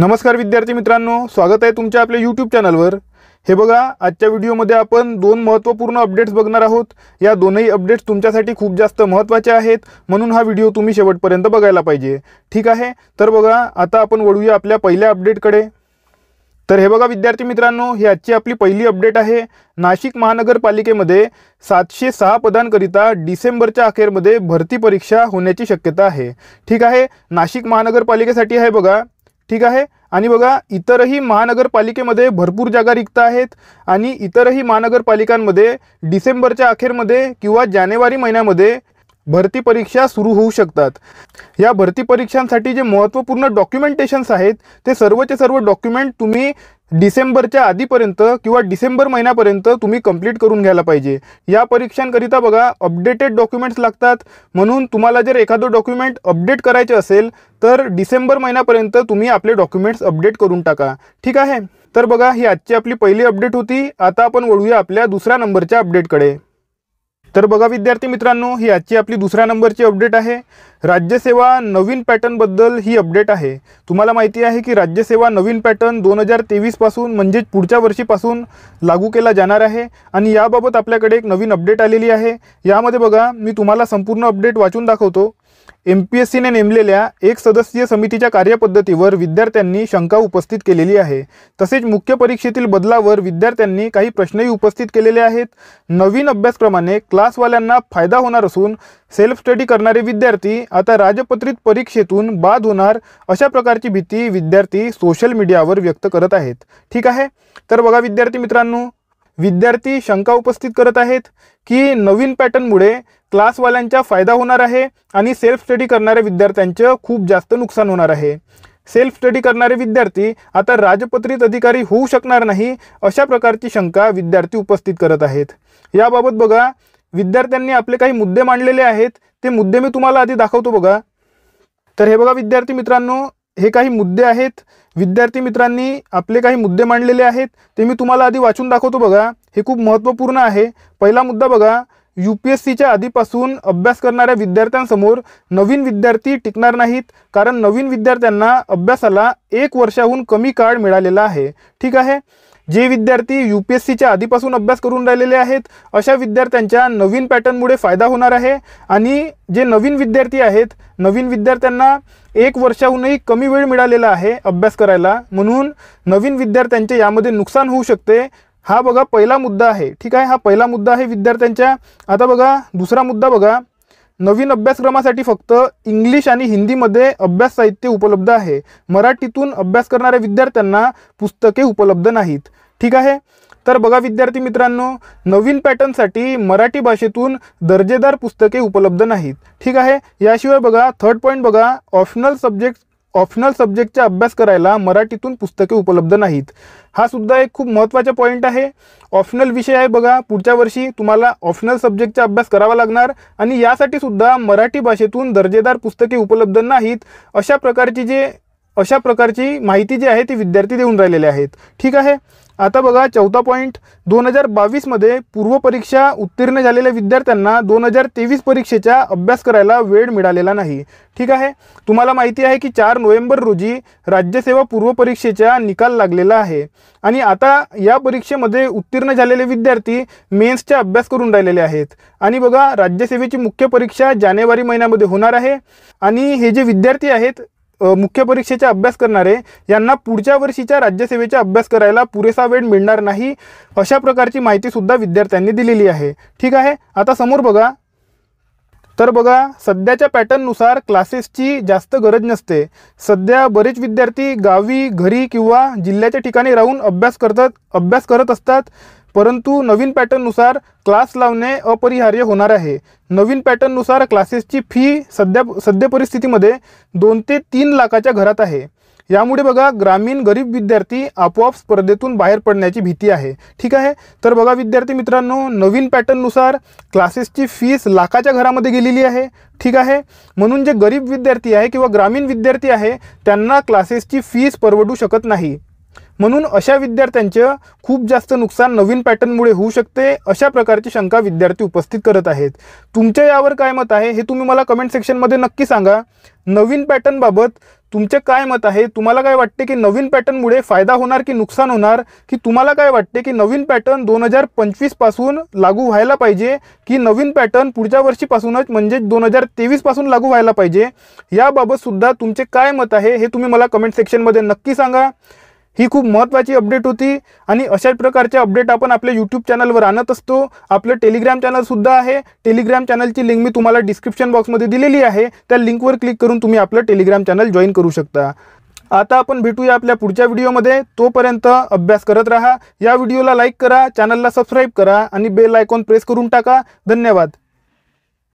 नमस्कार विद्यार्थी मित्रांनो स्वागत आहे तुमच्या आपल्या यूट्यूब चॅनलवर हे बघा आजच्या व्हिडिओमध्ये आपण दोन महत्त्वपूर्ण अपडेट्स बघणार आहोत या दोनही अपडेट्स तुमच्यासाठी खूप जास्त महत्त्वाचे आहेत म्हणून हा व्हिडिओ तुम्ही शेवटपर्यंत बघायला पाहिजे ठीक आहे तर बघा आता आपण वळूया आपल्या पहिल्या अपडेटकडे तर हे बघा विद्यार्थी मित्रांनो ही आजची आपली पहिली अपडेट आहे नाशिक महानगरपालिकेमध्ये सातशे सहा पदांकरिता डिसेंबरच्या अखेरमध्ये भरती परीक्षा होण्याची शक्यता आहे ठीक आहे नाशिक महानगरपालिकेसाठी आहे बघा ठीक आहे आणि बघा इतरही महानगरपालिकेमध्ये भरपूर जागा रिक्त आहेत आणि इतरही महानगरपालिकांमध्ये डिसेंबरच्या अखेरमध्ये किंवा जानेवारी महिन्यामध्ये भरती परीक्षा सुरू होऊ शकतात या भरती परीक्षांसाठी जे महत्त्वपूर्ण डॉक्युमेंटेशन्स आहेत ते सर्वचे सर्व डॉक्युमेंट तुम्ही डिसेंबरच्या आधीपर्यंत किंवा डिसेंबर महिन्यापर्यंत तुम्ही कंप्लीट करून घ्यायला पाहिजे या परीक्षांकरिता बघा अपडेटेड डॉक्युमेंट्स लागतात म्हणून तुम्हाला जर एखादं डॉक्युमेंट अपडेट करायचे असेल तर डिसेंबर महिन्यापर्यंत तुम्ही आपले डॉक्युमेंट्स अपडेट करून टाका ठीक आहे तर बघा ही आजची आपली पहिली अपडेट होती आता आपण वळूया आपल्या दुसऱ्या नंबरच्या अपडेटकडे तर बघा विद्यार्थी मित्रांनो ही आजची आपली दुसऱ्या नंबरची अपडेट आहे राज्यसेवा नवीन पॅटर्नबद्दल ही अपडेट आहे तुम्हाला माहिती आहे की राज्यसेवा नवीन पॅटर्न दोन हजार तेवीसपासून म्हणजेच पुढच्या वर्षीपासून लागू केला जाणार आहे आणि याबाबत आपल्याकडे एक नवीन अपडेट आलेली आहे यामध्ये बघा मी तुम्हाला संपूर्ण अपडेट वाचून दाखवतो एम पी एस सीने नेमलेल्या एक सदस्यीय समितीच्या कार्यपद्धतीवर विद्यार्थ्यांनी शंका उपस्थित केलेली आहे तसेच मुख्य परीक्षेतील बदलावर विद्यार्थ्यांनी काही प्रश्नही उपस्थित केलेले आहेत नवीन अभ्यासक्रमाने क्लासवाल्यांना फायदा होणार असून सेल्फ स्टडी करणारे विद्यार्थी आता राजपत्रित परीक्षेतून बाद होणार अशा प्रकारची भीती विद्यार्थी सोशल मीडियावर व्यक्त करत आहेत ठीक आहे तर बघा विद्यार्थी मित्रांनो विद्यार्थी शंका उपस्थित करत आहेत की नवीन पॅटर्नमुळे क्लासवाल्यांचा फायदा होणार आहे आणि सेल्फ स्टडी करणाऱ्या विद्यार्थ्यांचं खूप जास्त नुकसान होणार आहे सेल्फ स्टडी करणारे विद्यार्थी आता राजपत्रित अधिकारी होऊ शकणार नाही अशा प्रकारची शंका विद्यार्थी उपस्थित करत आहेत याबाबत बघा विद्यार्थ्यांनी आपले काही मुद्दे मांडलेले आहेत ते मुद्दे मी तुम्हाला आधी दाखवतो बघा तर हे बघा विद्यार्थी मित्रांनो हे काही मुद्दे आहेत विद्यार्थी मित्रांनी आपले काही मुद्दे मांडलेले आहेत ते मी तुम्हाला आधी वाचून दाखवतो बघा हे खूप महत्त्वपूर्ण आहे पहिला मुद्दा बघा यू पी एस सीच्या आधीपासून अभ्यास करणाऱ्या विद्यार्थ्यांसमोर नवीन विद्यार्थी टिकणार नाहीत कारण नवीन विद्यार्थ्यांना अभ्यासाला एक वर्षाहून कमी काळ मिळालेला आहे ठीक आहे जे विद्यार्थी यू पी एस सीच्या आधीपासून अभ्यास करून राहिलेले आहेत अशा विद्यार्थ्यांच्या नवीन पॅटर्नमुळे फायदा होणार आहे आणि जे नवीन विद्यार्थी आहेत नवीन विद्यार्थ्यांना एक वर्षाहूनही कमी वेळ मिळालेला आहे अभ्यास करायला म्हणून नवीन विद्यार्थ्यांचे यामध्ये नुकसान होऊ शकते हा बघा पहिला मुद्दा आहे ठीक आहे हा पहिला मुद्दा आहे विद्यार्थ्यांच्या आता बघा दुसरा मुद्दा बघा नवीन अभ्यासक्रमासाठी फक्त इंग्लिश आणि हिंदीमध्ये अभ्यास साहित्य उपलब्ध आहे मराठीतून अभ्यास करणाऱ्या विद्यार्थ्यांना पुस्तके उपलब्ध नाहीत ठीक आहे तर बघा विद्यार्थी मित्रांनो नवीन पॅटर्नसाठी मराठी भाषेतून दर्जेदार पुस्तके उपलब्ध नाहीत ठीक आहे याशिवाय बघा थर्ड पॉईंट बघा ऑप्शनल सब्जेक्ट ऑप्शनल सब्जेक्टचा अभ्यास करायला मराठीतून पुस्तके उपलब्ध नाहीत हा सुद्धा एक खूप महत्त्वाचा पॉईंट आहे ऑप्शनल विषय आहे बघा पुढच्या वर्षी तुम्हाला ऑप्शनल सब्जेक्टचा अभ्यास करावा लागणार आणि यासाठी सुद्धा मराठी भाषेतून दर्जेदार पुस्तके उपलब्ध नाहीत अशा प्रकारची जे अशा प्रकारची माहिती जी आहे ती विद्यार्थी देऊन राहिलेले आहेत ठीक आहे आता बघा चौथा पॉईंट दोन हजार बावीसमध्ये पूर्वपरीक्षा उत्तीर्ण झालेल्या विद्यार्थ्यांना दोन हजार तेवीस परीक्षेचा अभ्यास करायला वेळ मिळालेला नाही ठीक आहे तुम्हाला माहिती आहे की चार नोव्हेंबर रोजी राज्यसेवा पूर्वपरीक्षेचा निकाल लागलेला आहे आणि आता या परीक्षेमध्ये उत्तीर्ण झालेले विद्यार्थी मेन्सचा अभ्यास करून राहिलेले आहेत आणि बघा राज्यसेवेची मुख्य परीक्षा जानेवारी महिन्यामध्ये होणार आहे आणि हे जे विद्यार्थी आहेत मुख्य परीक्षेचा अभ्यास करणारे यांना पुढच्या वर्षीच्या राज्यसेवेचा अभ्यास करायला पुरेसा वेळ मिळणार नाही अशा प्रकारची माहितीसुद्धा विद्यार्थ्यांनी दिलेली आहे ठीक आहे आता समोर बघा तर बघा सध्याच्या पॅटर्ननुसार क्लासेसची जास्त गरज नसते सध्या बरेच विद्यार्थी गावी घरी किंवा जिल्ह्याच्या ठिकाणी राहून अभ्यास करतात अभ्यास करत असतात परंतु नवीन पॅटर्ननुसार क्लास लावणे अपरिहार्य होणार आहे नवीन पॅटर्ननुसार क्लासेसची फी सध्या सद्य परिस्थितीमध्ये दोन ते तीन लाखाच्या घरात आहे यामुळे बघा ग्रामीण गरीब विद्यार्थी आपोआप स्पर्धेतून बाहेर पडण्याची भीती आहे ठीक आहे तर बघा विद्यार्थी मित्रांनो नवीन पॅटर्ननुसार क्लासेसची फीस लाखाच्या घरामध्ये गेलेली आहे ठीक आहे म्हणून जे गरीब विद्यार्थी आहे किंवा ग्रामीण विद्यार्थी आहे त्यांना क्लासेसची फीस परवडू शकत नाही म्हणून अशा विद्यार्थ्यांचं खूप जास्त नुकसान नवीन पॅटर्नमुळे होऊ शकते अशा प्रकारची शंका विद्यार्थी उपस्थित करत आहेत तुमच्या यावर काय मत आहे हे तुम्ही मला कमेंट सेक्शनमध्ये नक्की सांगा नवीन पॅटर्नबाबत तुमचे काय मत आहे तुम्हाला काय वाटते की नवीन पॅटर्नमुळे फायदा होणार की नुकसान होणार की तुम्हाला काय वाटते की नवीन पॅटर्न दोन हजार पंचवीसपासून लागू व्हायला पाहिजे की नवीन पॅटर्न पुढच्या वर्षीपासूनच म्हणजे दोन हजार तेवीसपासून लागू व्हायला पाहिजे याबाबतसुद्धा तुमचे काय मत आहे हे तुम्ही मला कमेंट सेक्शनमध्ये नक्की सांगा ही खूब महत्वा अपडेट होती आणि प्रकार के अपडेट अपन अपने यूट्यूब चैनल पर असतो आपलं टेलिग्राम चैनलसुद्धा है टेलिग्राम चैनल की लिंक मैं तुम्हारा डिस्क्रिप्शन बॉक्स में दिल्ली है तो लिंक पर क्लिक करून तुम्हें अपल टेलिग्राम चैनल जॉइन करू शता आता आपण भेटूया आपल्या वीडियो में तोपर्यंत अभ्यास करत रहा या व्हिडिओला करा चैनल सब्सक्राइब करा और बेल आयकॉन प्रेस करूँ टाका धन्यवाद